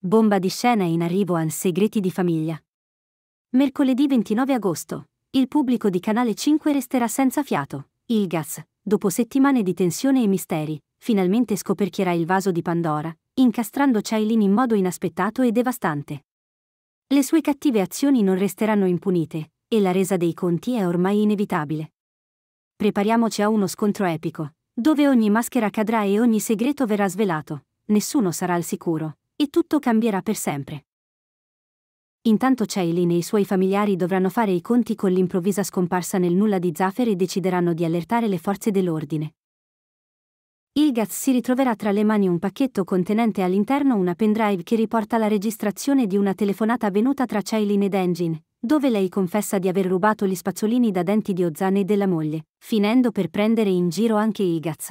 Bomba di scena in arrivo a Segreti di famiglia. Mercoledì 29 agosto. Il pubblico di Canale 5 resterà senza fiato. Il gas, dopo settimane di tensione e misteri, finalmente scoperchierà il vaso di Pandora, incastrando Chailin in modo inaspettato e devastante. Le sue cattive azioni non resteranno impunite, e la resa dei conti è ormai inevitabile. Prepariamoci a uno scontro epico, dove ogni maschera cadrà e ogni segreto verrà svelato, nessuno sarà al sicuro, e tutto cambierà per sempre. Intanto Ceylin e i suoi familiari dovranno fare i conti con l'improvvisa scomparsa nel nulla di Zaffer e decideranno di allertare le forze dell'ordine. Ilgaz si ritroverà tra le mani un pacchetto contenente all'interno una pendrive che riporta la registrazione di una telefonata avvenuta tra Ceylin ed Engine, dove lei confessa di aver rubato gli spazzolini da denti di Ozan e della moglie, finendo per prendere in giro anche Ilgaz,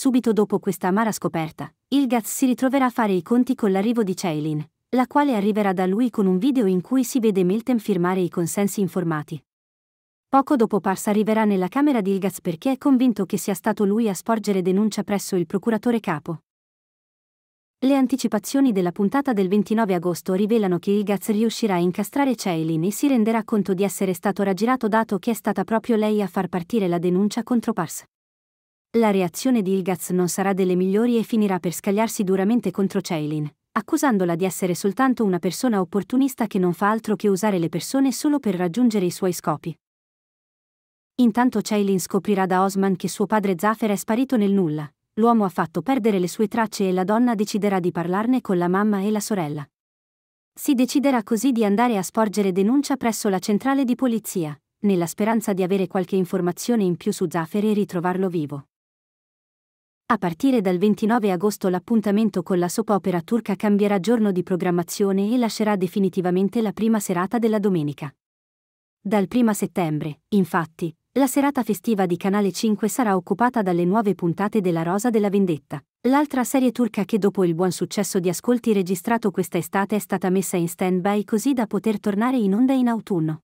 Subito dopo questa amara scoperta, Ilgaz si ritroverà a fare i conti con l'arrivo di Ceylin, la quale arriverà da lui con un video in cui si vede Miltem firmare i consensi informati. Poco dopo Pars arriverà nella camera di Ilgaz perché è convinto che sia stato lui a sporgere denuncia presso il procuratore capo. Le anticipazioni della puntata del 29 agosto rivelano che Ilgaz riuscirà a incastrare Ceylin e si renderà conto di essere stato raggirato dato che è stata proprio lei a far partire la denuncia contro Pars. La reazione di Ilgaz non sarà delle migliori e finirà per scagliarsi duramente contro Ceylin, accusandola di essere soltanto una persona opportunista che non fa altro che usare le persone solo per raggiungere i suoi scopi. Intanto Ceylin scoprirà da Osman che suo padre Zaffer è sparito nel nulla, l'uomo ha fatto perdere le sue tracce e la donna deciderà di parlarne con la mamma e la sorella. Si deciderà così di andare a sporgere denuncia presso la centrale di polizia, nella speranza di avere qualche informazione in più su Zaffer e ritrovarlo vivo. A partire dal 29 agosto l'appuntamento con la opera turca cambierà giorno di programmazione e lascerà definitivamente la prima serata della domenica. Dal 1 settembre, infatti, la serata festiva di Canale 5 sarà occupata dalle nuove puntate della Rosa della Vendetta. L'altra serie turca che dopo il buon successo di ascolti registrato questa estate è stata messa in stand-by così da poter tornare in onda in autunno.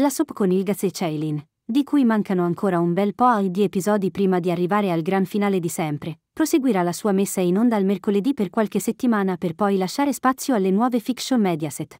La soap con Ilgaz e Ceylin, di cui mancano ancora un bel po' di episodi prima di arrivare al gran finale di sempre, proseguirà la sua messa in onda il mercoledì per qualche settimana per poi lasciare spazio alle nuove fiction Mediaset.